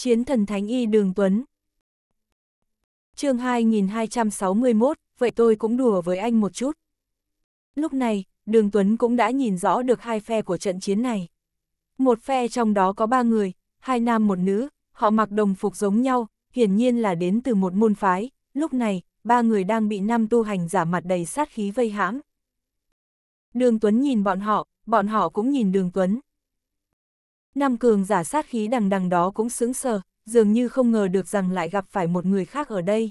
Chiến thần Thánh Y Đường Tuấn chương 2261, vậy tôi cũng đùa với anh một chút. Lúc này, Đường Tuấn cũng đã nhìn rõ được hai phe của trận chiến này. Một phe trong đó có ba người, hai nam một nữ, họ mặc đồng phục giống nhau, hiển nhiên là đến từ một môn phái, lúc này, ba người đang bị năm tu hành giả mặt đầy sát khí vây hãm. Đường Tuấn nhìn bọn họ, bọn họ cũng nhìn Đường Tuấn. Năm cường giả sát khí đằng đằng đó cũng sững sờ, dường như không ngờ được rằng lại gặp phải một người khác ở đây.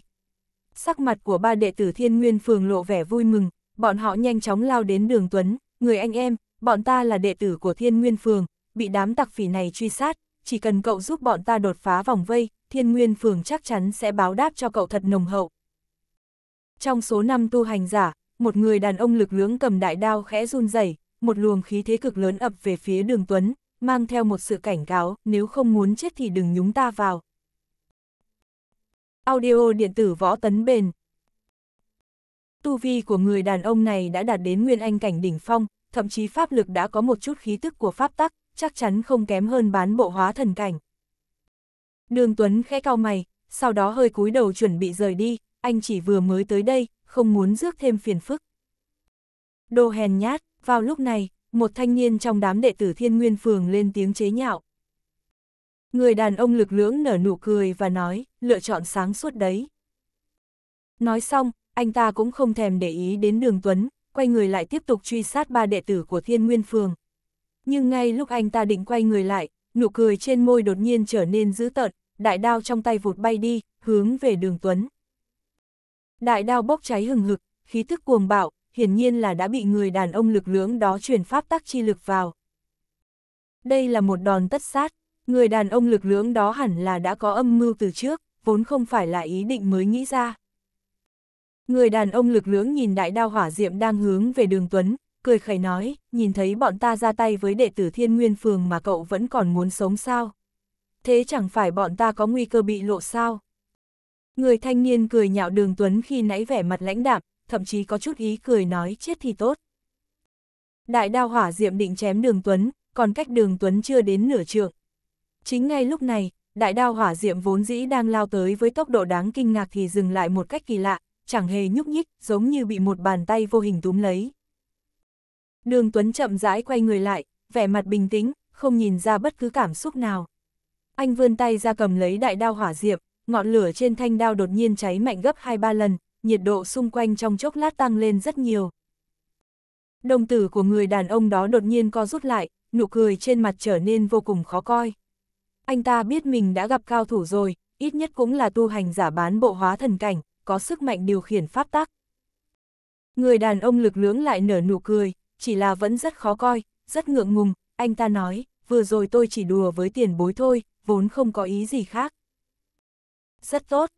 Sắc mặt của ba đệ tử thiên nguyên phường lộ vẻ vui mừng, bọn họ nhanh chóng lao đến đường Tuấn, người anh em, bọn ta là đệ tử của thiên nguyên phường, bị đám tặc phỉ này truy sát, chỉ cần cậu giúp bọn ta đột phá vòng vây, thiên nguyên phường chắc chắn sẽ báo đáp cho cậu thật nồng hậu. Trong số năm tu hành giả, một người đàn ông lực lưỡng cầm đại đao khẽ run rẩy, một luồng khí thế cực lớn ập về phía đường Tuấn, mang theo một sự cảnh cáo, nếu không muốn chết thì đừng nhúng ta vào. Audio điện tử võ tấn bền Tu vi của người đàn ông này đã đạt đến nguyên anh cảnh đỉnh phong, thậm chí pháp lực đã có một chút khí tức của pháp tắc, chắc chắn không kém hơn bán bộ hóa thần cảnh. Đường Tuấn khẽ cao mày, sau đó hơi cúi đầu chuẩn bị rời đi, anh chỉ vừa mới tới đây, không muốn rước thêm phiền phức. Đồ hèn nhát, vào lúc này, một thanh niên trong đám đệ tử thiên nguyên phường lên tiếng chế nhạo. Người đàn ông lực lưỡng nở nụ cười và nói, lựa chọn sáng suốt đấy. Nói xong, anh ta cũng không thèm để ý đến đường Tuấn, quay người lại tiếp tục truy sát ba đệ tử của thiên nguyên phường. Nhưng ngay lúc anh ta định quay người lại, nụ cười trên môi đột nhiên trở nên dữ tợn, đại đao trong tay vụt bay đi, hướng về đường Tuấn. Đại đao bốc cháy hừng hực, khí thức cuồng bạo, hiển nhiên là đã bị người đàn ông lực lưỡng đó truyền pháp tắc chi lực vào. Đây là một đòn tất sát, người đàn ông lực lưỡng đó hẳn là đã có âm mưu từ trước, vốn không phải là ý định mới nghĩ ra. Người đàn ông lực lưỡng nhìn đại đao hỏa diệm đang hướng về đường Tuấn, cười khẩy nói, nhìn thấy bọn ta ra tay với đệ tử thiên nguyên phường mà cậu vẫn còn muốn sống sao. Thế chẳng phải bọn ta có nguy cơ bị lộ sao? Người thanh niên cười nhạo đường Tuấn khi nãy vẻ mặt lãnh đạm, thậm chí có chút ý cười nói chết thì tốt. Đại đao hỏa diệm định chém đường Tuấn, còn cách đường Tuấn chưa đến nửa trượng. Chính ngay lúc này, đại đao hỏa diệm vốn dĩ đang lao tới với tốc độ đáng kinh ngạc thì dừng lại một cách kỳ lạ, chẳng hề nhúc nhích, giống như bị một bàn tay vô hình túm lấy. Đường Tuấn chậm rãi quay người lại, vẻ mặt bình tĩnh, không nhìn ra bất cứ cảm xúc nào. Anh vươn tay ra cầm lấy đại đao hỏa Diệm, ngọn lửa trên thanh đao đột nhiên cháy mạnh gấp 2-3 lần, nhiệt độ xung quanh trong chốc lát tăng lên rất nhiều. Đồng tử của người đàn ông đó đột nhiên co rút lại, nụ cười trên mặt trở nên vô cùng khó coi. Anh ta biết mình đã gặp cao thủ rồi, ít nhất cũng là tu hành giả bán bộ hóa thần cảnh, có sức mạnh điều khiển pháp tắc. Người đàn ông lực lưỡng lại nở nụ cười, chỉ là vẫn rất khó coi, rất ngượng ngùng, anh ta nói, vừa rồi tôi chỉ đùa với tiền bối thôi, vốn không có ý gì khác. Rất tốt.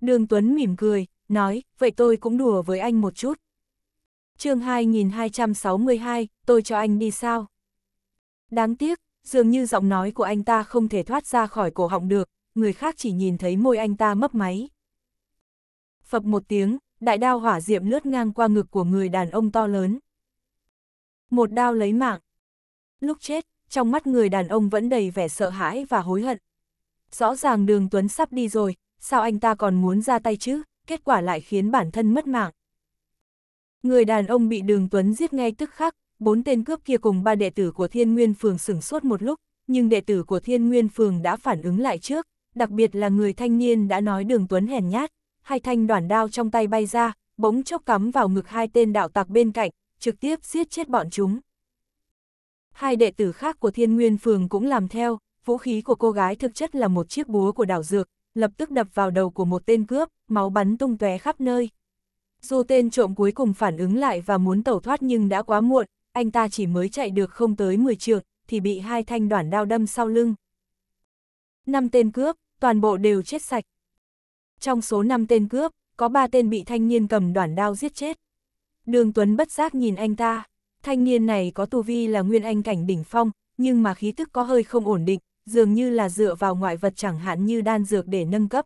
Đường Tuấn mỉm cười, nói, vậy tôi cũng đùa với anh một chút. chương 2262, tôi cho anh đi sao? Đáng tiếc, dường như giọng nói của anh ta không thể thoát ra khỏi cổ họng được, người khác chỉ nhìn thấy môi anh ta mấp máy. Phập một tiếng, đại đao hỏa diệm lướt ngang qua ngực của người đàn ông to lớn. Một đao lấy mạng. Lúc chết, trong mắt người đàn ông vẫn đầy vẻ sợ hãi và hối hận. Rõ ràng đường Tuấn sắp đi rồi, sao anh ta còn muốn ra tay chứ? kết quả lại khiến bản thân mất mạng. Người đàn ông bị Đường Tuấn giết ngay tức khắc, bốn tên cướp kia cùng ba đệ tử của Thiên Nguyên Phường sửng sốt một lúc, nhưng đệ tử của Thiên Nguyên Phường đã phản ứng lại trước, đặc biệt là người thanh niên đã nói Đường Tuấn hèn nhát, hai thanh đoản đao trong tay bay ra, bỗng chốc cắm vào ngực hai tên đạo tặc bên cạnh, trực tiếp giết chết bọn chúng. Hai đệ tử khác của Thiên Nguyên Phường cũng làm theo, vũ khí của cô gái thực chất là một chiếc búa của đảo dược, lập tức đập vào đầu của một tên cướp, máu bắn tung tóe khắp nơi. Dù tên trộm cuối cùng phản ứng lại và muốn tẩu thoát nhưng đã quá muộn, anh ta chỉ mới chạy được không tới 10 trượng, thì bị hai thanh đoạn đao đâm sau lưng. Năm tên cướp, toàn bộ đều chết sạch. Trong số 5 tên cướp, có 3 tên bị thanh niên cầm đoạn đao giết chết. Đường Tuấn bất giác nhìn anh ta, thanh niên này có tu vi là nguyên anh cảnh đỉnh phong, nhưng mà khí tức có hơi không ổn định, dường như là dựa vào ngoại vật chẳng hạn như đan dược để nâng cấp.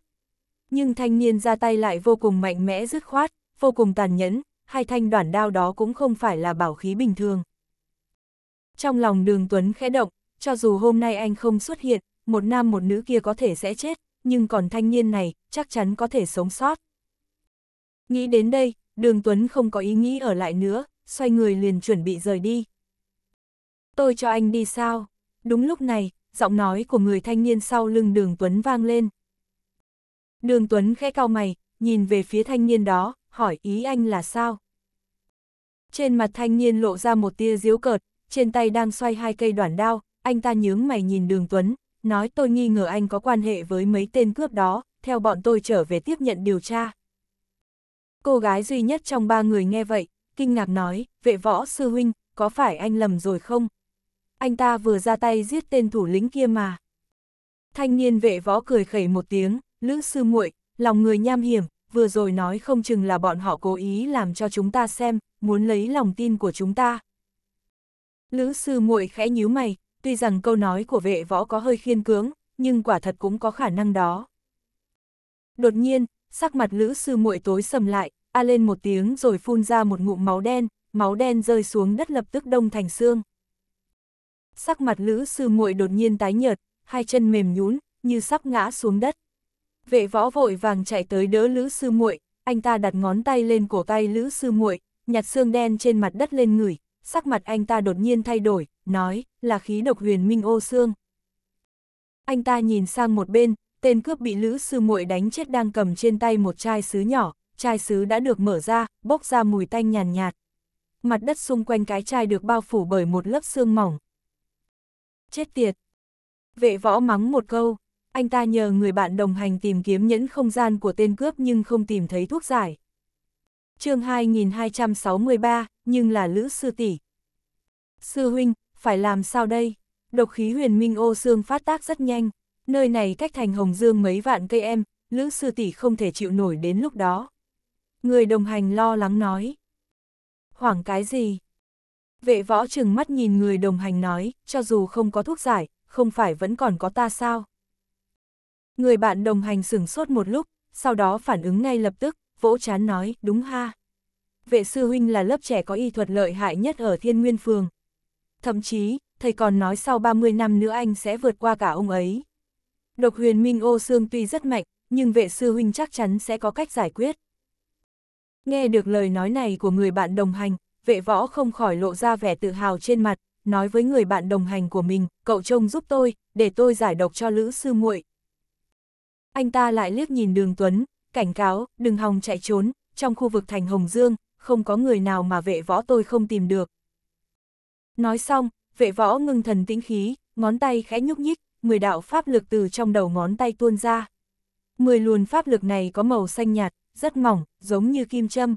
Nhưng thanh niên ra tay lại vô cùng mạnh mẽ dứt khoát, vô cùng tàn nhẫn, hai thanh đoạn đao đó cũng không phải là bảo khí bình thường. Trong lòng đường Tuấn khẽ động, cho dù hôm nay anh không xuất hiện, một nam một nữ kia có thể sẽ chết, nhưng còn thanh niên này chắc chắn có thể sống sót. Nghĩ đến đây, đường Tuấn không có ý nghĩ ở lại nữa, xoay người liền chuẩn bị rời đi. Tôi cho anh đi sao? Đúng lúc này, giọng nói của người thanh niên sau lưng đường Tuấn vang lên. Đường Tuấn khẽ cao mày, nhìn về phía thanh niên đó, hỏi ý anh là sao? Trên mặt thanh niên lộ ra một tia diếu cợt, trên tay đang xoay hai cây đoạn đao, anh ta nhướng mày nhìn đường Tuấn, nói tôi nghi ngờ anh có quan hệ với mấy tên cướp đó, theo bọn tôi trở về tiếp nhận điều tra. Cô gái duy nhất trong ba người nghe vậy, kinh ngạc nói, vệ võ sư huynh, có phải anh lầm rồi không? anh ta vừa ra tay giết tên thủ lĩnh kia mà. Thanh niên vệ võ cười khẩy một tiếng, lữ sư muội, lòng người nham hiểm, vừa rồi nói không chừng là bọn họ cố ý làm cho chúng ta xem, muốn lấy lòng tin của chúng ta. Lữ sư muội khẽ nhíu mày, tuy rằng câu nói của vệ võ có hơi khiên cưỡng, nhưng quả thật cũng có khả năng đó. Đột nhiên, sắc mặt lữ sư muội tối sầm lại, a lên một tiếng rồi phun ra một ngụm máu đen, máu đen rơi xuống đất lập tức đông thành xương. Sắc mặt Lữ sư muội đột nhiên tái nhợt, hai chân mềm nhún, như sắp ngã xuống đất. Vệ võ vội vàng chạy tới đỡ Lữ sư muội, anh ta đặt ngón tay lên cổ tay Lữ sư muội, nhặt xương đen trên mặt đất lên ngửi, sắc mặt anh ta đột nhiên thay đổi, nói, là khí độc huyền minh ô xương. Anh ta nhìn sang một bên, tên cướp bị Lữ sư muội đánh chết đang cầm trên tay một chai sứ nhỏ, chai sứ đã được mở ra, bốc ra mùi tanh nhàn nhạt, nhạt. Mặt đất xung quanh cái chai được bao phủ bởi một lớp xương mỏng, chết tiệt. Vệ võ mắng một câu, anh ta nhờ người bạn đồng hành tìm kiếm nhẫn không gian của tên cướp nhưng không tìm thấy thuốc giải. chương 2263, nhưng là Lữ Sư tỷ Sư huynh, phải làm sao đây? Độc khí huyền minh ô xương phát tác rất nhanh, nơi này cách thành Hồng Dương mấy vạn cây em, Lữ Sư tỷ không thể chịu nổi đến lúc đó. Người đồng hành lo lắng nói. Hoảng cái gì, Vệ võ chừng mắt nhìn người đồng hành nói, cho dù không có thuốc giải, không phải vẫn còn có ta sao? Người bạn đồng hành sửng sốt một lúc, sau đó phản ứng ngay lập tức, vỗ chán nói, đúng ha. Vệ sư huynh là lớp trẻ có y thuật lợi hại nhất ở thiên nguyên phường. Thậm chí, thầy còn nói sau 30 năm nữa anh sẽ vượt qua cả ông ấy. Độc huyền minh ô xương tuy rất mạnh, nhưng vệ sư huynh chắc chắn sẽ có cách giải quyết. Nghe được lời nói này của người bạn đồng hành, vệ võ không khỏi lộ ra vẻ tự hào trên mặt, nói với người bạn đồng hành của mình, cậu trông giúp tôi, để tôi giải độc cho Lữ Sư muội. Anh ta lại liếc nhìn đường Tuấn, cảnh cáo, đừng hòng chạy trốn, trong khu vực thành Hồng Dương, không có người nào mà vệ võ tôi không tìm được. Nói xong, vệ võ ngưng thần tĩnh khí, ngón tay khẽ nhúc nhích, mười đạo pháp lực từ trong đầu ngón tay tuôn ra. Mười luồn pháp lực này có màu xanh nhạt, rất mỏng, giống như kim châm.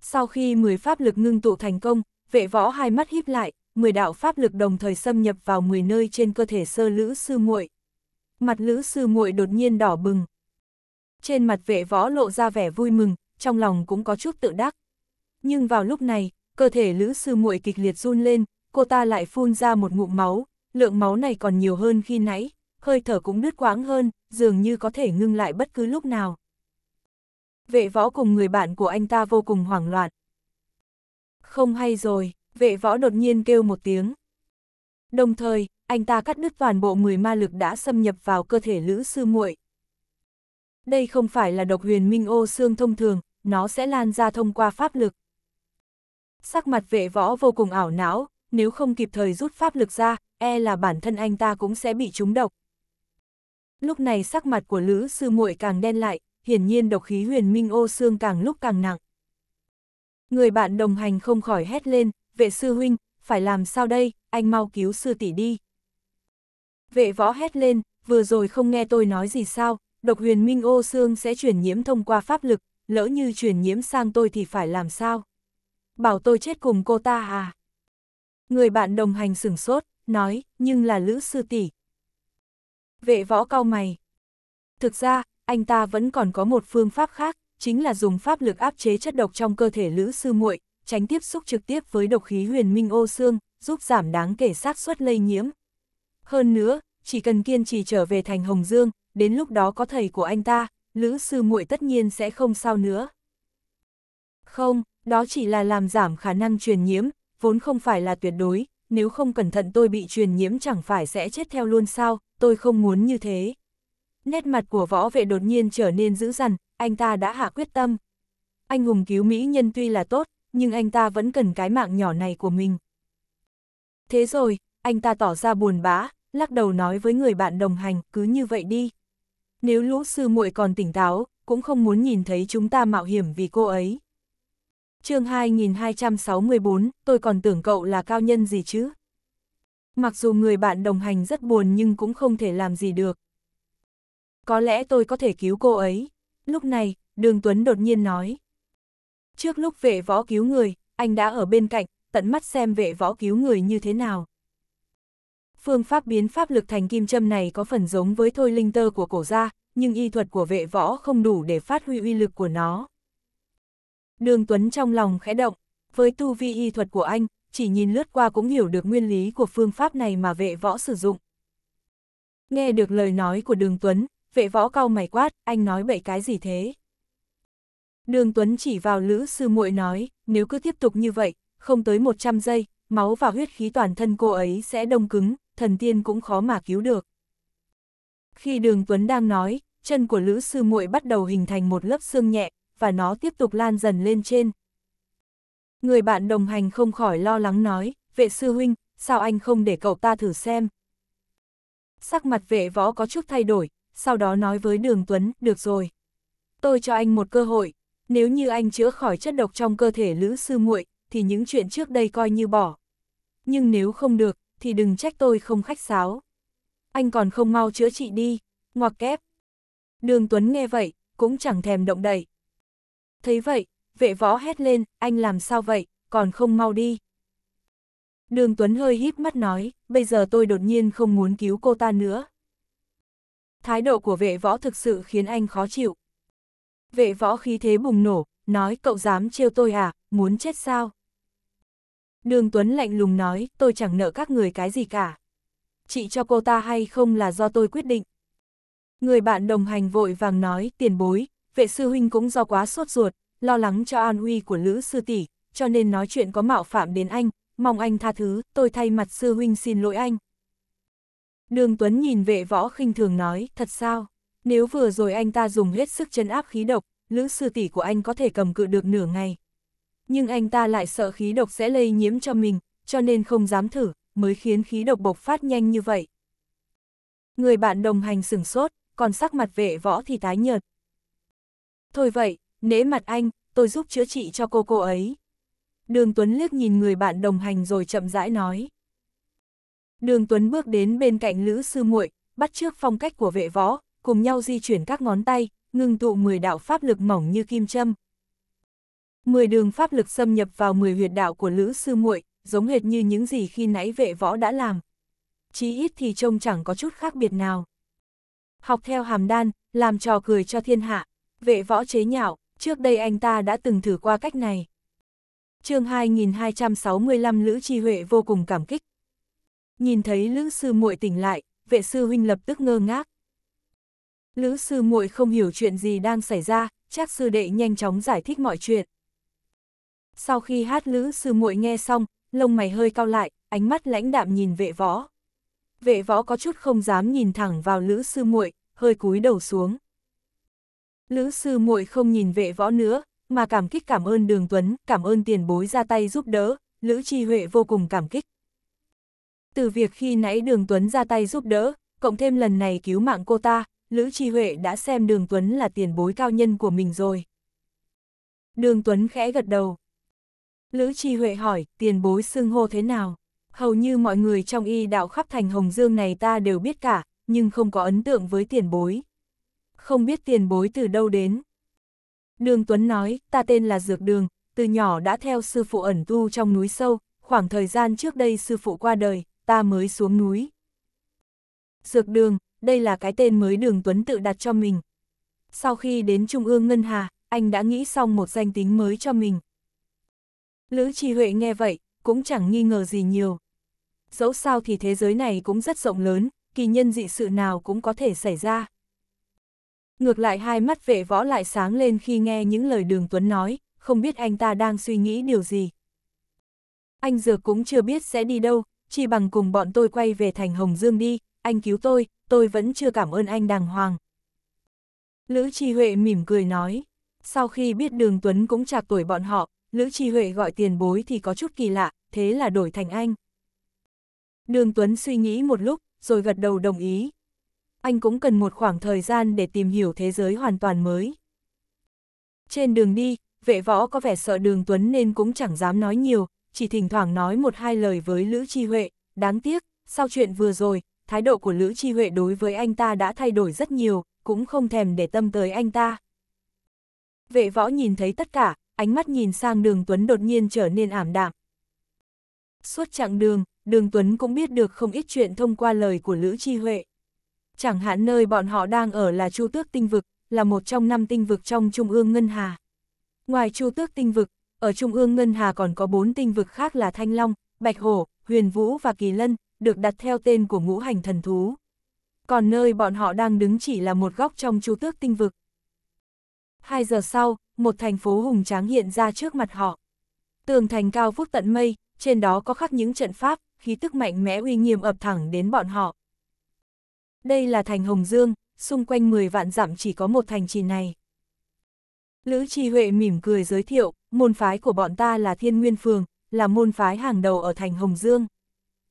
Sau khi 10 pháp lực ngưng tụ thành công, vệ võ hai mắt híp lại, 10 đạo pháp lực đồng thời xâm nhập vào 10 nơi trên cơ thể sơ lữ sư muội. Mặt lữ sư muội đột nhiên đỏ bừng. Trên mặt vệ võ lộ ra vẻ vui mừng, trong lòng cũng có chút tự đắc. Nhưng vào lúc này, cơ thể lữ sư muội kịch liệt run lên, cô ta lại phun ra một ngụm máu, lượng máu này còn nhiều hơn khi nãy, hơi thở cũng đứt quãng hơn, dường như có thể ngưng lại bất cứ lúc nào vệ võ cùng người bạn của anh ta vô cùng hoảng loạn. Không hay rồi, vệ võ đột nhiên kêu một tiếng. Đồng thời, anh ta cắt đứt toàn bộ 10 ma lực đã xâm nhập vào cơ thể Lữ Sư muội. Đây không phải là độc huyền minh ô xương thông thường, nó sẽ lan ra thông qua pháp lực. Sắc mặt vệ võ vô cùng ảo não, nếu không kịp thời rút pháp lực ra, e là bản thân anh ta cũng sẽ bị trúng độc. Lúc này sắc mặt của Lữ Sư muội càng đen lại, hiển nhiên độc khí huyền minh ô xương càng lúc càng nặng. Người bạn đồng hành không khỏi hét lên, vệ sư huynh, phải làm sao đây, anh mau cứu sư tỷ đi. Vệ võ hét lên, vừa rồi không nghe tôi nói gì sao, độc huyền minh ô xương sẽ chuyển nhiễm thông qua pháp lực, lỡ như chuyển nhiễm sang tôi thì phải làm sao? Bảo tôi chết cùng cô ta à? Người bạn đồng hành sửng sốt, nói, nhưng là lữ sư tỷ. Vệ võ cao mày. Thực ra, anh ta vẫn còn có một phương pháp khác, chính là dùng pháp lực áp chế chất độc trong cơ thể Lữ Sư muội, tránh tiếp xúc trực tiếp với độc khí huyền minh ô xương, giúp giảm đáng kể xác suất lây nhiễm. Hơn nữa, chỉ cần kiên trì trở về thành Hồng Dương, đến lúc đó có thầy của anh ta, Lữ Sư muội tất nhiên sẽ không sao nữa. Không, đó chỉ là làm giảm khả năng truyền nhiễm, vốn không phải là tuyệt đối, nếu không cẩn thận tôi bị truyền nhiễm chẳng phải sẽ chết theo luôn sao, tôi không muốn như thế. Nét mặt của võ vệ đột nhiên trở nên dữ dằn, anh ta đã hạ quyết tâm. Anh hùng cứu mỹ nhân tuy là tốt, nhưng anh ta vẫn cần cái mạng nhỏ này của mình. Thế rồi, anh ta tỏ ra buồn bã, lắc đầu nói với người bạn đồng hành, cứ như vậy đi. Nếu lũ sư muội còn tỉnh táo, cũng không muốn nhìn thấy chúng ta mạo hiểm vì cô ấy. chương 2264, tôi còn tưởng cậu là cao nhân gì chứ? Mặc dù người bạn đồng hành rất buồn nhưng cũng không thể làm gì được có lẽ tôi có thể cứu cô ấy. Lúc này, Đường Tuấn đột nhiên nói. Trước lúc vệ võ cứu người, anh đã ở bên cạnh, tận mắt xem vệ võ cứu người như thế nào. Phương pháp biến pháp lực thành kim châm này có phần giống với thôi linh tơ của cổ gia, nhưng y thuật của vệ võ không đủ để phát huy uy lực của nó. Đường Tuấn trong lòng khẽ động, với tu vi y thuật của anh, chỉ nhìn lướt qua cũng hiểu được nguyên lý của phương pháp này mà vệ võ sử dụng. Nghe được lời nói của Đường Tuấn, vệ võ cao mày quát, anh nói bậy cái gì thế? Đường Tuấn chỉ vào Lữ Sư muội nói, nếu cứ tiếp tục như vậy, không tới 100 giây, máu và huyết khí toàn thân cô ấy sẽ đông cứng, thần tiên cũng khó mà cứu được. Khi Đường Tuấn đang nói, chân của Lữ Sư muội bắt đầu hình thành một lớp xương nhẹ, và nó tiếp tục lan dần lên trên. Người bạn đồng hành không khỏi lo lắng nói, vệ sư huynh, sao anh không để cậu ta thử xem? Sắc mặt vệ võ có chút thay đổi, sau đó nói với Đường Tuấn, được rồi. Tôi cho anh một cơ hội, nếu như anh chữa khỏi chất độc trong cơ thể Lữ Sư muội thì những chuyện trước đây coi như bỏ. Nhưng nếu không được, thì đừng trách tôi không khách sáo. Anh còn không mau chữa trị đi, ngoặc kép. Đường Tuấn nghe vậy, cũng chẳng thèm động đậy. Thấy vậy, vệ võ hét lên, anh làm sao vậy, còn không mau đi. Đường Tuấn hơi híp mắt nói, bây giờ tôi đột nhiên không muốn cứu cô ta nữa thái độ của vệ võ thực sự khiến anh khó chịu. Vệ võ khí thế bùng nổ, nói cậu dám trêu tôi à, muốn chết sao? Đường Tuấn lạnh lùng nói, tôi chẳng nợ các người cái gì cả. Chị cho cô ta hay không là do tôi quyết định. Người bạn đồng hành vội vàng nói, tiền bối, vệ sư huynh cũng do quá sốt ruột, lo lắng cho an uy của Lữ Sư Tỷ, cho nên nói chuyện có mạo phạm đến anh, mong anh tha thứ, tôi thay mặt sư huynh xin lỗi anh. Đường Tuấn nhìn vệ võ khinh thường nói, thật sao? Nếu vừa rồi anh ta dùng hết sức chân áp khí độc, lữ sư tỷ của anh có thể cầm cự được nửa ngày. Nhưng anh ta lại sợ khí độc sẽ lây nhiễm cho mình, cho nên không dám thử, mới khiến khí độc bộc phát nhanh như vậy. Người bạn đồng hành sửng sốt, còn sắc mặt vệ võ thì tái nhợt. Thôi vậy, nể mặt anh, tôi giúp chữa trị cho cô cô ấy. Đường Tuấn liếc nhìn người bạn đồng hành rồi chậm rãi nói. Đường Tuấn bước đến bên cạnh Lữ Sư muội bắt trước phong cách của vệ võ, cùng nhau di chuyển các ngón tay, ngưng tụ 10 đạo pháp lực mỏng như kim châm. 10 đường pháp lực xâm nhập vào 10 huyệt đạo của Lữ Sư muội giống hệt như những gì khi nãy vệ võ đã làm. Chí ít thì trông chẳng có chút khác biệt nào. Học theo hàm đan, làm trò cười cho thiên hạ, vệ võ chế nhạo, trước đây anh ta đã từng thử qua cách này. chương 2265 Lữ Chi Huệ vô cùng cảm kích, Nhìn thấy Lữ sư muội tỉnh lại, vệ sư huynh lập tức ngơ ngác. Lữ sư muội không hiểu chuyện gì đang xảy ra, trác sư đệ nhanh chóng giải thích mọi chuyện. Sau khi hát Lữ sư muội nghe xong, lông mày hơi cao lại, ánh mắt lãnh đạm nhìn vệ võ. Vệ võ có chút không dám nhìn thẳng vào Lữ sư muội, hơi cúi đầu xuống. Lữ sư muội không nhìn vệ võ nữa, mà cảm kích cảm ơn Đường Tuấn, cảm ơn tiền bối ra tay giúp đỡ, Lữ Chi Huệ vô cùng cảm kích. Từ việc khi nãy Đường Tuấn ra tay giúp đỡ, cộng thêm lần này cứu mạng cô ta, Lữ Chi Huệ đã xem Đường Tuấn là tiền bối cao nhân của mình rồi. Đường Tuấn khẽ gật đầu. Lữ Chi Huệ hỏi, tiền bối xưng hô thế nào? Hầu như mọi người trong y đạo khắp thành Hồng Dương này ta đều biết cả, nhưng không có ấn tượng với tiền bối. Không biết tiền bối từ đâu đến. Đường Tuấn nói, ta tên là Dược Đường, từ nhỏ đã theo sư phụ ẩn tu trong núi sâu, khoảng thời gian trước đây sư phụ qua đời, ta mới xuống núi. Dược đường, đây là cái tên mới đường Tuấn tự đặt cho mình. Sau khi đến Trung ương Ngân Hà, anh đã nghĩ xong một danh tính mới cho mình. Lữ tri Huệ nghe vậy, cũng chẳng nghi ngờ gì nhiều. Dẫu sao thì thế giới này cũng rất rộng lớn, kỳ nhân dị sự nào cũng có thể xảy ra. Ngược lại hai mắt vệ võ lại sáng lên khi nghe những lời đường Tuấn nói, không biết anh ta đang suy nghĩ điều gì. Anh Dược cũng chưa biết sẽ đi đâu, chỉ bằng cùng bọn tôi quay về thành Hồng Dương đi, anh cứu tôi, tôi vẫn chưa cảm ơn anh đàng hoàng. Lữ Tri Huệ mỉm cười nói, sau khi biết Đường Tuấn cũng chạc tuổi bọn họ, Lữ Tri Huệ gọi tiền bối thì có chút kỳ lạ, thế là đổi thành anh. Đường Tuấn suy nghĩ một lúc, rồi gật đầu đồng ý. Anh cũng cần một khoảng thời gian để tìm hiểu thế giới hoàn toàn mới. Trên đường đi, vệ võ có vẻ sợ Đường Tuấn nên cũng chẳng dám nói nhiều, chỉ thỉnh thoảng nói một hai lời với Lữ Chi Huệ, đáng tiếc, sau chuyện vừa rồi, thái độ của Lữ Chi Huệ đối với anh ta đã thay đổi rất nhiều, cũng không thèm để tâm tới anh ta. Vệ võ nhìn thấy tất cả, ánh mắt nhìn sang đường Tuấn đột nhiên trở nên ảm đạm. Suốt chặng đường, đường Tuấn cũng biết được không ít chuyện thông qua lời của Lữ Chi Huệ. Chẳng hạn nơi bọn họ đang ở là Chu Tước Tinh Vực, là một trong năm tinh vực trong Trung ương Ngân Hà. Ngoài Chu Tước Tinh Vực, ở Trung ương Ngân Hà còn có bốn tinh vực khác là Thanh Long, Bạch Hổ, Huyền Vũ và Kỳ Lân, được đặt theo tên của ngũ hành thần thú. Còn nơi bọn họ đang đứng chỉ là một góc trong chu tước tinh vực. Hai giờ sau, một thành phố hùng tráng hiện ra trước mặt họ. Tường thành cao phút tận mây, trên đó có khắc những trận pháp, khí tức mạnh mẽ uy nghiêm ập thẳng đến bọn họ. Đây là thành Hồng Dương, xung quanh 10 vạn dặm chỉ có một thành trì này. Lữ Trì Huệ mỉm cười giới thiệu, môn phái của bọn ta là Thiên Nguyên Phường, là môn phái hàng đầu ở thành Hồng Dương.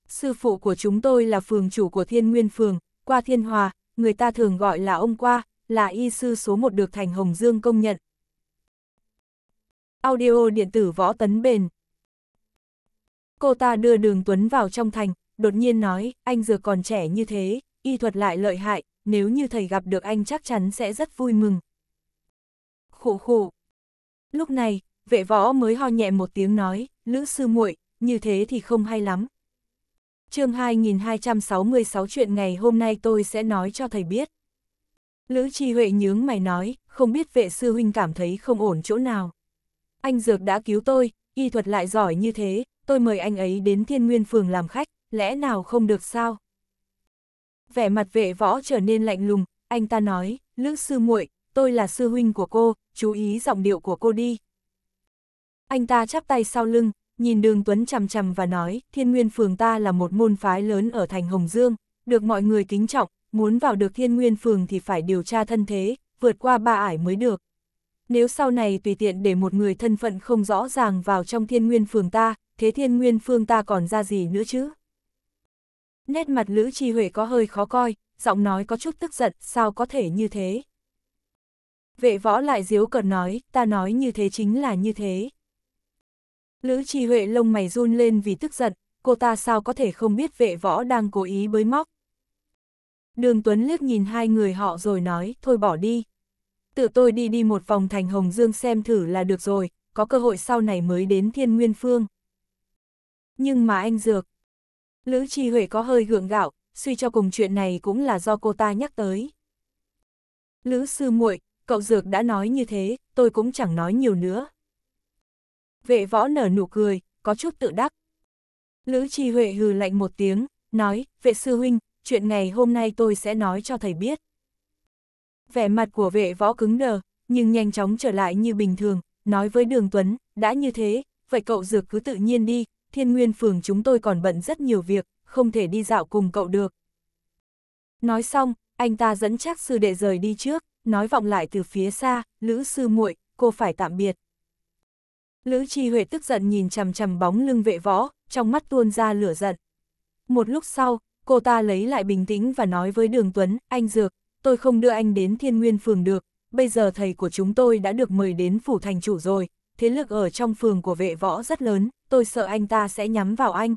Sư phụ của chúng tôi là phường chủ của Thiên Nguyên Phường, qua Thiên Hòa, người ta thường gọi là ông qua, là y sư số một được thành Hồng Dương công nhận. Audio điện tử võ tấn bền. Cô ta đưa đường Tuấn vào trong thành, đột nhiên nói, anh dược còn trẻ như thế, y thuật lại lợi hại, nếu như thầy gặp được anh chắc chắn sẽ rất vui mừng. Khổ khổ. Lúc này, vệ võ mới ho nhẹ một tiếng nói, lữ sư muội như thế thì không hay lắm. chương 2266 chuyện ngày hôm nay tôi sẽ nói cho thầy biết. Lữ Chi Huệ nhướng mày nói, không biết vệ sư huynh cảm thấy không ổn chỗ nào. Anh Dược đã cứu tôi, y thuật lại giỏi như thế, tôi mời anh ấy đến thiên nguyên phường làm khách, lẽ nào không được sao? Vẻ mặt vệ võ trở nên lạnh lùng, anh ta nói, Lữ sư muội, tôi là sư huynh của cô, chú ý giọng điệu của cô đi. Anh ta chắp tay sau lưng, nhìn đường Tuấn chằm chằm và nói, thiên nguyên phường ta là một môn phái lớn ở thành Hồng Dương, được mọi người kính trọng, muốn vào được thiên nguyên phường thì phải điều tra thân thế, vượt qua ba ải mới được. Nếu sau này tùy tiện để một người thân phận không rõ ràng vào trong thiên nguyên phường ta, thế thiên nguyên phường ta còn ra gì nữa chứ? Nét mặt Lữ tri Huệ có hơi khó coi, giọng nói có chút tức giận, sao có thể như thế? Vệ võ lại diếu cợt nói, ta nói như thế chính là như thế. Lữ Trì Huệ lông mày run lên vì tức giận, cô ta sao có thể không biết vệ võ đang cố ý bới móc. Đường Tuấn liếc nhìn hai người họ rồi nói, thôi bỏ đi. Tự tôi đi đi một vòng thành Hồng Dương xem thử là được rồi, có cơ hội sau này mới đến Thiên Nguyên Phương. Nhưng mà anh Dược, Lữ Trì Huệ có hơi gượng gạo, suy cho cùng chuyện này cũng là do cô ta nhắc tới. Lữ Sư muội cậu Dược đã nói như thế, tôi cũng chẳng nói nhiều nữa, Vệ võ nở nụ cười, có chút tự đắc. Lữ Chi Huệ hừ lạnh một tiếng, nói, vệ sư huynh, chuyện ngày hôm nay tôi sẽ nói cho thầy biết. Vẻ mặt của vệ võ cứng đờ, nhưng nhanh chóng trở lại như bình thường, nói với Đường Tuấn, đã như thế, vậy cậu dược cứ tự nhiên đi, thiên nguyên phường chúng tôi còn bận rất nhiều việc, không thể đi dạo cùng cậu được. Nói xong, anh ta dẫn chắc sư đệ rời đi trước, nói vọng lại từ phía xa, Lữ sư muội, cô phải tạm biệt. Lữ Chi Huệ tức giận nhìn chằm chằm bóng lưng vệ võ, trong mắt tuôn ra lửa giận. Một lúc sau, cô ta lấy lại bình tĩnh và nói với Đường Tuấn, anh Dược, tôi không đưa anh đến thiên nguyên phường được, bây giờ thầy của chúng tôi đã được mời đến phủ thành chủ rồi, thế lực ở trong phường của vệ võ rất lớn, tôi sợ anh ta sẽ nhắm vào anh.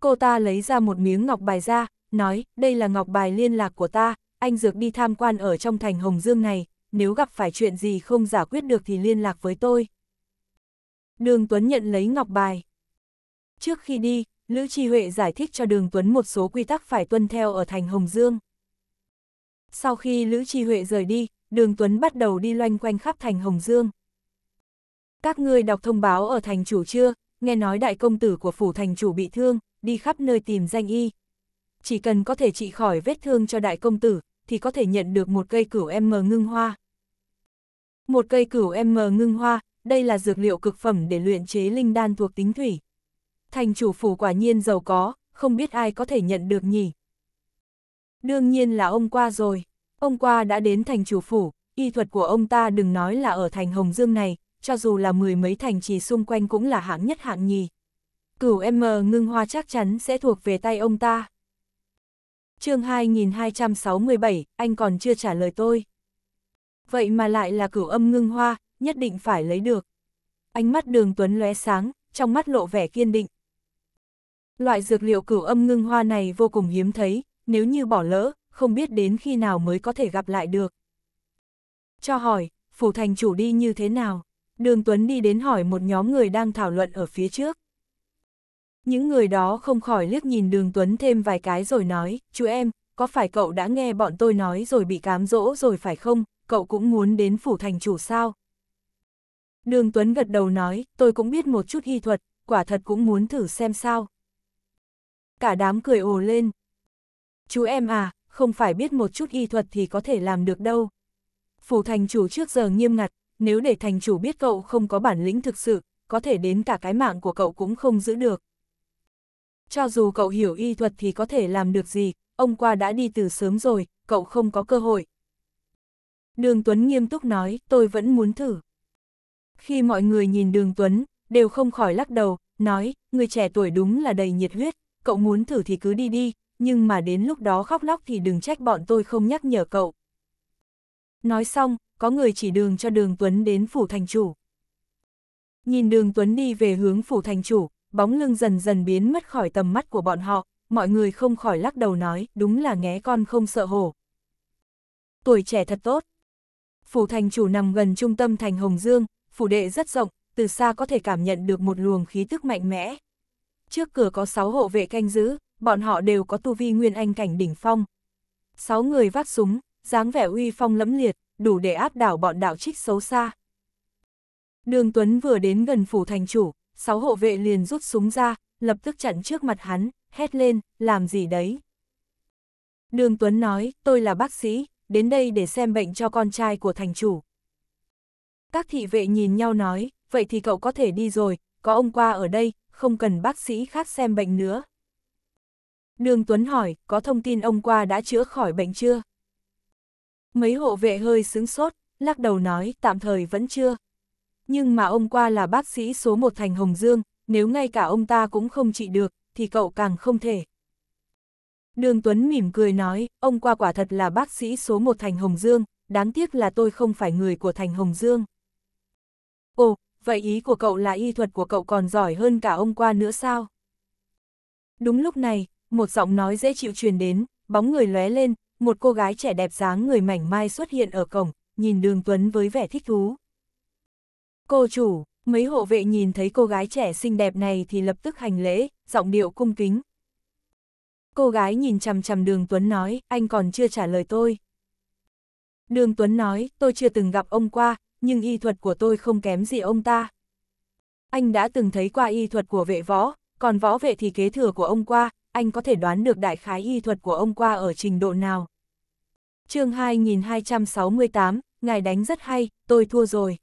Cô ta lấy ra một miếng ngọc bài ra, nói, đây là ngọc bài liên lạc của ta, anh Dược đi tham quan ở trong thành Hồng Dương này, nếu gặp phải chuyện gì không giải quyết được thì liên lạc với tôi. Đường Tuấn nhận lấy ngọc bài. Trước khi đi, Lữ Tri Huệ giải thích cho Đường Tuấn một số quy tắc phải tuân theo ở thành Hồng Dương. Sau khi Lữ Tri Huệ rời đi, Đường Tuấn bắt đầu đi loanh quanh khắp thành Hồng Dương. Các ngươi đọc thông báo ở thành chủ chưa, nghe nói đại công tử của phủ thành chủ bị thương, đi khắp nơi tìm danh y. Chỉ cần có thể trị khỏi vết thương cho đại công tử, thì có thể nhận được một cây cửu m ngưng hoa. Một cây cửu m ngưng hoa, đây là dược liệu cực phẩm để luyện chế linh đan thuộc tính thủy. Thành chủ phủ quả nhiên giàu có, không biết ai có thể nhận được nhỉ. Đương nhiên là ông qua rồi, ông qua đã đến thành chủ phủ, y thuật của ông ta đừng nói là ở thành Hồng Dương này, cho dù là mười mấy thành trì xung quanh cũng là hạng nhất hạng nhì. Cửu M ngưng hoa chắc chắn sẽ thuộc về tay ông ta. chương 2267, anh còn chưa trả lời tôi. Vậy mà lại là cửu âm ngưng hoa, nhất định phải lấy được. Ánh mắt đường Tuấn lóe sáng, trong mắt lộ vẻ kiên định. Loại dược liệu cửu âm ngưng hoa này vô cùng hiếm thấy, nếu như bỏ lỡ, không biết đến khi nào mới có thể gặp lại được. Cho hỏi, phủ thành chủ đi như thế nào? Đường Tuấn đi đến hỏi một nhóm người đang thảo luận ở phía trước. Những người đó không khỏi liếc nhìn đường Tuấn thêm vài cái rồi nói, chú em, có phải cậu đã nghe bọn tôi nói rồi bị cám dỗ rồi phải không, cậu cũng muốn đến phủ thành chủ sao, Đường Tuấn gật đầu nói, tôi cũng biết một chút hy thuật, quả thật cũng muốn thử xem sao. Cả đám cười ồ lên. Chú em à, không phải biết một chút y thuật thì có thể làm được đâu. Phủ thành chủ trước giờ nghiêm ngặt, nếu để thành chủ biết cậu không có bản lĩnh thực sự, có thể đến cả cái mạng của cậu cũng không giữ được. Cho dù cậu hiểu y thuật thì có thể làm được gì, ông qua đã đi từ sớm rồi, cậu không có cơ hội. Đường Tuấn nghiêm túc nói, tôi vẫn muốn thử. Khi mọi người nhìn đường Tuấn, đều không khỏi lắc đầu, nói, người trẻ tuổi đúng là đầy nhiệt huyết, cậu muốn thử thì cứ đi đi, nhưng mà đến lúc đó khóc lóc thì đừng trách bọn tôi không nhắc nhở cậu. Nói xong, có người chỉ đường cho đường Tuấn đến phủ thành chủ. Nhìn đường Tuấn đi về hướng phủ thành chủ, bóng lưng dần dần biến mất khỏi tầm mắt của bọn họ, mọi người không khỏi lắc đầu nói, đúng là nghé con không sợ hổ. Tuổi trẻ thật tốt. Phủ thành chủ nằm gần trung tâm thành Hồng Dương, phủ đệ rất rộng, từ xa có thể cảm nhận được một luồng khí tức mạnh mẽ. Trước cửa có 6 hộ vệ canh giữ, bọn họ đều có tu vi nguyên anh cảnh đỉnh phong. 6 người vác súng, dáng vẻ uy phong lẫm liệt, đủ để áp đảo bọn đạo trích xấu xa. Đường Tuấn vừa đến gần phủ thành chủ, 6 hộ vệ liền rút súng ra, lập tức chặn trước mặt hắn, hét lên, làm gì đấy? Đường Tuấn nói, tôi là bác sĩ, đến đây để xem bệnh cho con trai của thành chủ. Các thị vệ nhìn nhau nói, vậy thì cậu có thể đi rồi, có ông qua ở đây, không cần bác sĩ khác xem bệnh nữa. Đường Tuấn hỏi, có thông tin ông qua đã chữa khỏi bệnh chưa? Mấy hộ vệ hơi sướng sốt, lắc đầu nói, tạm thời vẫn chưa. Nhưng mà ông qua là bác sĩ số một thành Hồng Dương, nếu ngay cả ông ta cũng không trị được, thì cậu càng không thể. Đường Tuấn mỉm cười nói, ông qua quả thật là bác sĩ số một thành Hồng Dương, đáng tiếc là tôi không phải người của thành Hồng Dương. Ồ, vậy ý của cậu là y thuật của cậu còn giỏi hơn cả ông qua nữa sao? Đúng lúc này, một giọng nói dễ chịu truyền đến, bóng người lóe lên, một cô gái trẻ đẹp dáng người mảnh mai xuất hiện ở cổng, nhìn đường Tuấn với vẻ thích thú. Cô chủ, mấy hộ vệ nhìn thấy cô gái trẻ xinh đẹp này thì lập tức hành lễ, giọng điệu cung kính. Cô gái nhìn chằm chằm đường Tuấn nói, anh còn chưa trả lời tôi. Đường Tuấn nói, tôi chưa từng gặp ông qua, nhưng y thuật của tôi không kém gì ông ta. Anh đã từng thấy qua y thuật của vệ võ, còn võ vệ thì kế thừa của ông qua, anh có thể đoán được đại khái y thuật của ông qua ở trình độ nào. chương 2268, ngài đánh rất hay, tôi thua rồi.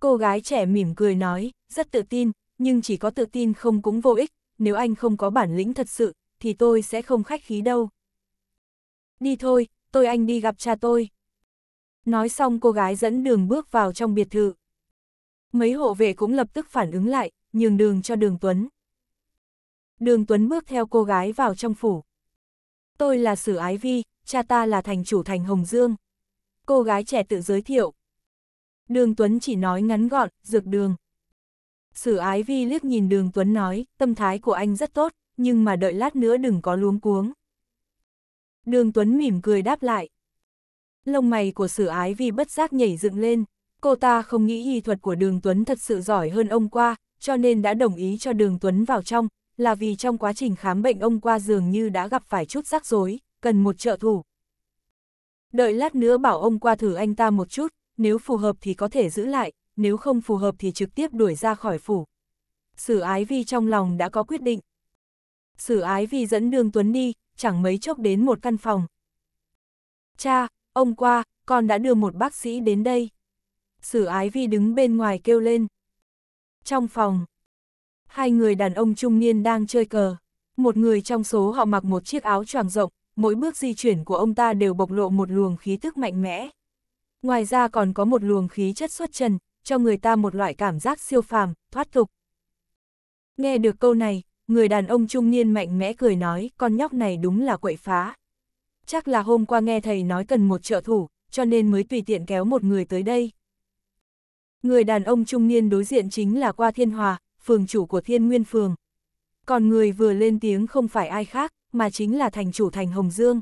Cô gái trẻ mỉm cười nói, rất tự tin, nhưng chỉ có tự tin không cũng vô ích, nếu anh không có bản lĩnh thật sự, thì tôi sẽ không khách khí đâu. Đi thôi, tôi anh đi gặp cha tôi. Nói xong cô gái dẫn đường bước vào trong biệt thự. Mấy hộ vệ cũng lập tức phản ứng lại, nhường đường cho đường Tuấn. Đường Tuấn bước theo cô gái vào trong phủ. Tôi là Sử Ái Vi, cha ta là thành chủ thành Hồng Dương. Cô gái trẻ tự giới thiệu. Đường Tuấn chỉ nói ngắn gọn, dược đường. Sử Ái Vi liếc nhìn đường Tuấn nói, tâm thái của anh rất tốt, nhưng mà đợi lát nữa đừng có luống cuống. Đường Tuấn mỉm cười đáp lại, Lông mày của sử ái vi bất giác nhảy dựng lên, cô ta không nghĩ y thuật của đường Tuấn thật sự giỏi hơn ông qua, cho nên đã đồng ý cho đường Tuấn vào trong, là vì trong quá trình khám bệnh ông qua dường như đã gặp phải chút rắc rối, cần một trợ thủ. Đợi lát nữa bảo ông qua thử anh ta một chút, nếu phù hợp thì có thể giữ lại, nếu không phù hợp thì trực tiếp đuổi ra khỏi phủ. Sử ái vi trong lòng đã có quyết định. Sử ái vi dẫn đường Tuấn đi, chẳng mấy chốc đến một căn phòng. Cha, ông qua, con đã đưa một bác sĩ đến đây. Sử ái vi đứng bên ngoài kêu lên. Trong phòng, hai người đàn ông trung niên đang chơi cờ. Một người trong số họ mặc một chiếc áo choàng rộng, mỗi bước di chuyển của ông ta đều bộc lộ một luồng khí tức mạnh mẽ. Ngoài ra còn có một luồng khí chất xuất trần, cho người ta một loại cảm giác siêu phàm, thoát tục. Nghe được câu này, người đàn ông trung niên mạnh mẽ cười nói, con nhóc này đúng là quậy phá chắc là hôm qua nghe thầy nói cần một trợ thủ, cho nên mới tùy tiện kéo một người tới đây. Người đàn ông trung niên đối diện chính là Qua Thiên Hòa, phường chủ của Thiên Nguyên Phường. Còn người vừa lên tiếng không phải ai khác, mà chính là thành chủ thành Hồng Dương.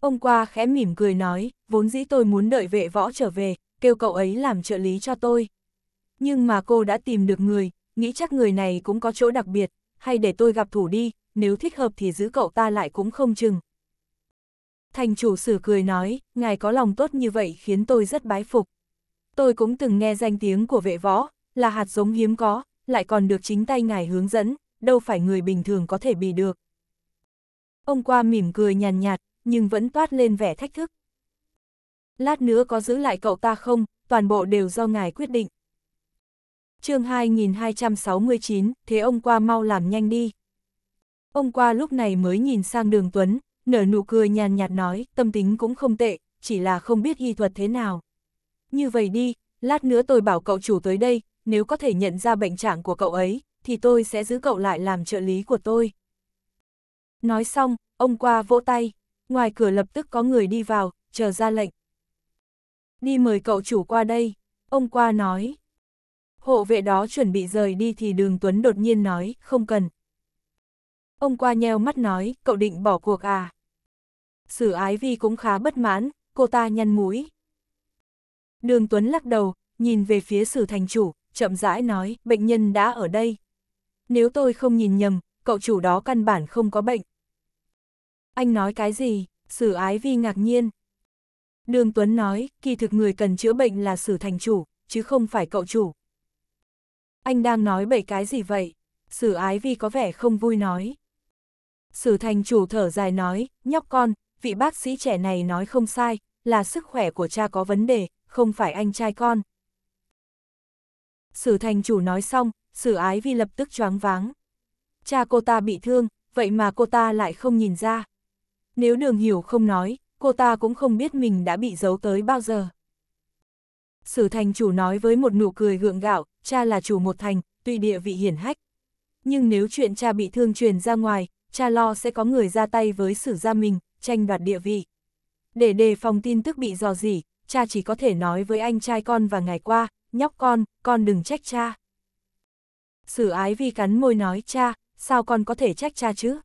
Ông Qua khẽ mỉm cười nói, vốn dĩ tôi muốn đợi vệ võ trở về, kêu cậu ấy làm trợ lý cho tôi. Nhưng mà cô đã tìm được người, nghĩ chắc người này cũng có chỗ đặc biệt, hay để tôi gặp thủ đi, nếu thích hợp thì giữ cậu ta lại cũng không chừng, Thành chủ sử cười nói, ngài có lòng tốt như vậy khiến tôi rất bái phục. Tôi cũng từng nghe danh tiếng của vệ võ, là hạt giống hiếm có, lại còn được chính tay ngài hướng dẫn, đâu phải người bình thường có thể bì được. Ông qua mỉm cười nhàn nhạt, nhưng vẫn toát lên vẻ thách thức. Lát nữa có giữ lại cậu ta không, toàn bộ đều do ngài quyết định. chương 2269, thế ông qua mau làm nhanh đi. Ông qua lúc này mới nhìn sang đường Tuấn, nở nụ cười nhàn nhạt nói, tâm tính cũng không tệ, chỉ là không biết y thuật thế nào. Như vậy đi, lát nữa tôi bảo cậu chủ tới đây, nếu có thể nhận ra bệnh trạng của cậu ấy, thì tôi sẽ giữ cậu lại làm trợ lý của tôi. Nói xong, ông qua vỗ tay, ngoài cửa lập tức có người đi vào, chờ ra lệnh. Đi mời cậu chủ qua đây, ông qua nói. Hộ vệ đó chuẩn bị rời đi thì đường Tuấn đột nhiên nói, không cần. Ông qua nheo mắt nói, cậu định bỏ cuộc à? Sử Ái Vi cũng khá bất mãn, cô ta nhăn mũi. Đường Tuấn lắc đầu, nhìn về phía Sử Thành Chủ, chậm rãi nói, bệnh nhân đã ở đây. Nếu tôi không nhìn nhầm, cậu chủ đó căn bản không có bệnh. Anh nói cái gì? Sử Ái Vi ngạc nhiên. Đường Tuấn nói, kỳ thực người cần chữa bệnh là Sử Thành Chủ, chứ không phải cậu chủ. Anh đang nói bậy cái gì vậy? Sử Ái Vi có vẻ không vui nói. Sử Thành Chủ thở dài nói, nhóc con, vị bác sĩ trẻ này nói không sai, là sức khỏe của cha có vấn đề, không phải anh trai con. Sử thành chủ nói xong, sử ái vi lập tức choáng váng. Cha cô ta bị thương, vậy mà cô ta lại không nhìn ra. Nếu đường hiểu không nói, cô ta cũng không biết mình đã bị giấu tới bao giờ. Sử thành chủ nói với một nụ cười gượng gạo, cha là chủ một thành, tuy địa vị hiển hách. Nhưng nếu chuyện cha bị thương truyền ra ngoài, cha lo sẽ có người ra tay với sử gia mình, tranh đoạt địa vị. Để đề phòng tin tức bị dò dỉ, cha chỉ có thể nói với anh trai con và ngày qua, nhóc con, con đừng trách cha. Sử ái vi cắn môi nói cha, sao con có thể trách cha chứ?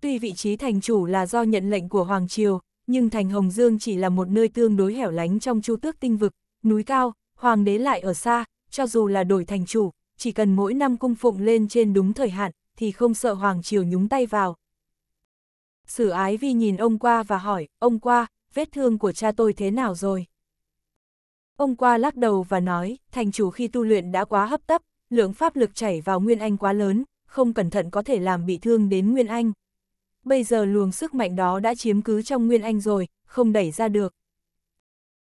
Tuy vị trí thành chủ là do nhận lệnh của Hoàng Triều, nhưng thành Hồng Dương chỉ là một nơi tương đối hẻo lánh trong chu tước tinh vực, núi cao, Hoàng đế lại ở xa, cho dù là đổi thành chủ, chỉ cần mỗi năm cung phụng lên trên đúng thời hạn, thì không sợ Hoàng Triều nhúng tay vào, Sử ái vi nhìn ông qua và hỏi, ông qua, vết thương của cha tôi thế nào rồi? Ông qua lắc đầu và nói, thành chủ khi tu luyện đã quá hấp tấp, lượng pháp lực chảy vào Nguyên Anh quá lớn, không cẩn thận có thể làm bị thương đến Nguyên Anh. Bây giờ luồng sức mạnh đó đã chiếm cứ trong Nguyên Anh rồi, không đẩy ra được.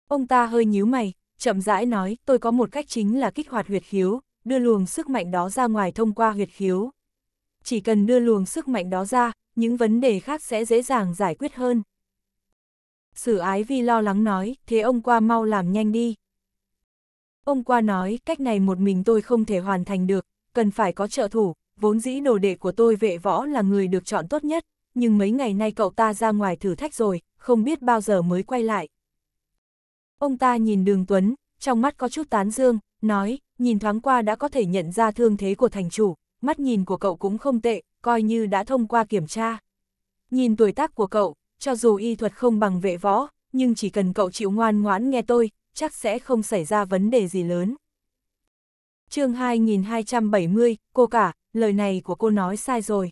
Ông ta hơi nhíu mày, chậm rãi nói, tôi có một cách chính là kích hoạt huyệt khiếu, đưa luồng sức mạnh đó ra ngoài thông qua huyệt khiếu. Chỉ cần đưa luồng sức mạnh đó ra, những vấn đề khác sẽ dễ dàng giải quyết hơn. Sử ái vi lo lắng nói, thế ông qua mau làm nhanh đi. Ông qua nói, cách này một mình tôi không thể hoàn thành được, cần phải có trợ thủ, vốn dĩ đồ đệ của tôi vệ võ là người được chọn tốt nhất, nhưng mấy ngày nay cậu ta ra ngoài thử thách rồi, không biết bao giờ mới quay lại. Ông ta nhìn đường Tuấn, trong mắt có chút tán dương, nói, nhìn thoáng qua đã có thể nhận ra thương thế của thành chủ, mắt nhìn của cậu cũng không tệ, coi như đã thông qua kiểm tra. Nhìn tuổi tác của cậu, cho dù y thuật không bằng vệ võ, nhưng chỉ cần cậu chịu ngoan ngoãn nghe tôi, chắc sẽ không xảy ra vấn đề gì lớn. chương 2270, cô cả, lời này của cô nói sai rồi.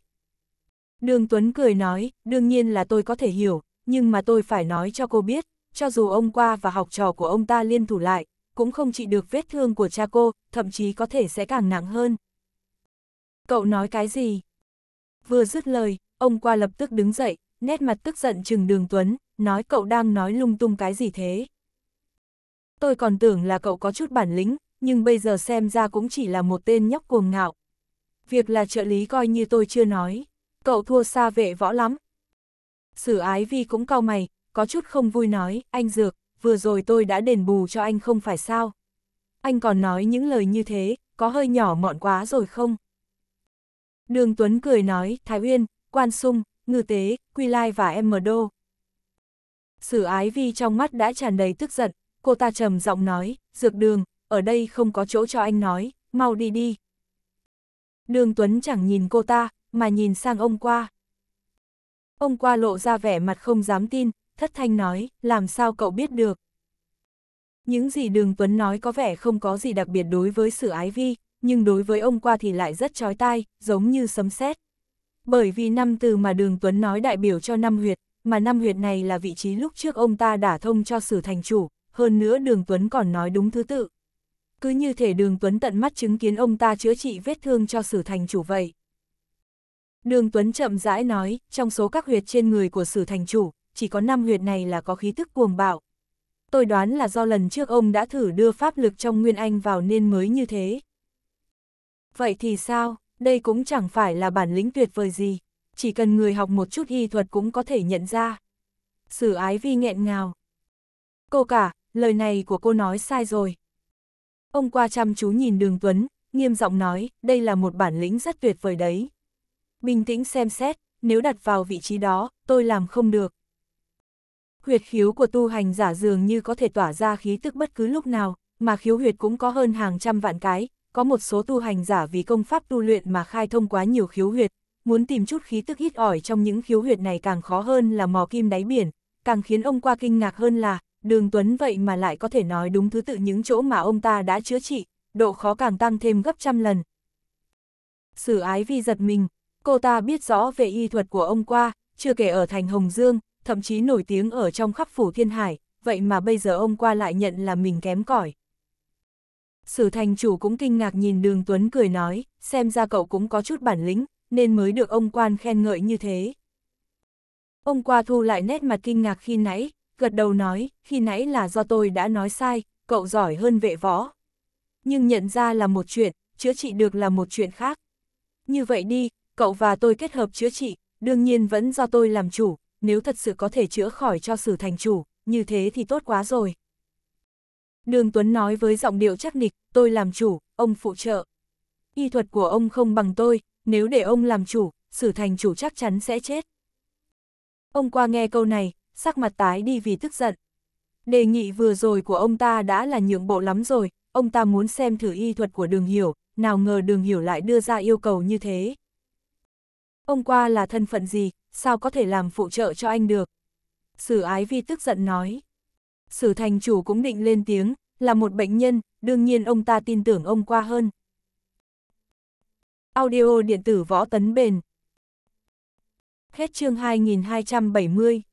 Đường Tuấn cười nói, đương nhiên là tôi có thể hiểu, nhưng mà tôi phải nói cho cô biết, cho dù ông qua và học trò của ông ta liên thủ lại, cũng không trị được vết thương của cha cô, thậm chí có thể sẽ càng nặng hơn. Cậu nói cái gì? Vừa dứt lời, ông qua lập tức đứng dậy, nét mặt tức giận chừng đường Tuấn, nói cậu đang nói lung tung cái gì thế? Tôi còn tưởng là cậu có chút bản lĩnh, nhưng bây giờ xem ra cũng chỉ là một tên nhóc cuồng ngạo. Việc là trợ lý coi như tôi chưa nói, cậu thua xa vệ võ lắm. Sử ái vi cũng cau mày, có chút không vui nói, anh Dược, vừa rồi tôi đã đền bù cho anh không phải sao? Anh còn nói những lời như thế, có hơi nhỏ mọn quá rồi không? Đường Tuấn cười nói, Thái Uyên, Quan Sung, Ngư Tế, Quy Lai và Em Mờ Đô. Sử ái vi trong mắt đã tràn đầy tức giận, cô ta trầm giọng nói, dược đường, ở đây không có chỗ cho anh nói, mau đi đi. Đường Tuấn chẳng nhìn cô ta, mà nhìn sang ông qua. Ông qua lộ ra vẻ mặt không dám tin, thất thanh nói, làm sao cậu biết được. Những gì Đường Tuấn nói có vẻ không có gì đặc biệt đối với sự ái vi, nhưng đối với ông qua thì lại rất chói tai, giống như sấm sét. Bởi vì năm từ mà Đường Tuấn nói đại biểu cho năm huyệt, mà năm huyệt này là vị trí lúc trước ông ta đã thông cho sử thành chủ, hơn nữa Đường Tuấn còn nói đúng thứ tự. Cứ như thể Đường Tuấn tận mắt chứng kiến ông ta chữa trị vết thương cho sử thành chủ vậy. Đường Tuấn chậm rãi nói, trong số các huyệt trên người của sử thành chủ, chỉ có năm huyệt này là có khí tức cuồng bạo. Tôi đoán là do lần trước ông đã thử đưa pháp lực trong Nguyên Anh vào nên mới như thế. Vậy thì sao, đây cũng chẳng phải là bản lĩnh tuyệt vời gì, chỉ cần người học một chút y thuật cũng có thể nhận ra. Sử ái vi nghẹn ngào. Cô cả, lời này của cô nói sai rồi. Ông qua chăm chú nhìn đường Tuấn, nghiêm giọng nói, đây là một bản lĩnh rất tuyệt vời đấy. Bình tĩnh xem xét, nếu đặt vào vị trí đó, tôi làm không được. Huyệt khiếu của tu hành giả dường như có thể tỏa ra khí tức bất cứ lúc nào, mà khiếu huyệt cũng có hơn hàng trăm vạn cái, có một số tu hành giả vì công pháp tu luyện mà khai thông quá nhiều khiếu huyệt, muốn tìm chút khí tức ít ỏi trong những khiếu huyệt này càng khó hơn là mò kim đáy biển, càng khiến ông qua kinh ngạc hơn là, đường Tuấn vậy mà lại có thể nói đúng thứ tự những chỗ mà ông ta đã chữa trị, độ khó càng tăng thêm gấp trăm lần. Sử ái vi giật mình, cô ta biết rõ về y thuật của ông qua, chưa kể ở thành Hồng Dương, thậm chí nổi tiếng ở trong khắp phủ thiên hải, vậy mà bây giờ ông qua lại nhận là mình kém cỏi. Sử thành chủ cũng kinh ngạc nhìn đường Tuấn cười nói, xem ra cậu cũng có chút bản lĩnh, nên mới được ông quan khen ngợi như thế. Ông qua thu lại nét mặt kinh ngạc khi nãy, gật đầu nói, khi nãy là do tôi đã nói sai, cậu giỏi hơn vệ võ. Nhưng nhận ra là một chuyện, chữa trị được là một chuyện khác. Như vậy đi, cậu và tôi kết hợp chữa trị, đương nhiên vẫn do tôi làm chủ, nếu thật sự có thể chữa khỏi cho sử thành chủ, như thế thì tốt quá rồi. Đường Tuấn nói với giọng điệu chắc nịch, tôi làm chủ, ông phụ trợ. Y thuật của ông không bằng tôi, nếu để ông làm chủ, sử thành chủ chắc chắn sẽ chết. Ông qua nghe câu này, sắc mặt tái đi vì tức giận. Đề nghị vừa rồi của ông ta đã là nhượng bộ lắm rồi, ông ta muốn xem thử y thuật của đường hiểu, nào ngờ đường hiểu lại đưa ra yêu cầu như thế. Ông qua là thân phận gì, sao có thể làm phụ trợ cho anh được? Sử ái vi tức giận nói sử thành chủ cũng định lên tiếng, là một bệnh nhân, đương nhiên ông ta tin tưởng ông qua hơn. Audio điện tử võ tấn bền. Hết chương 2270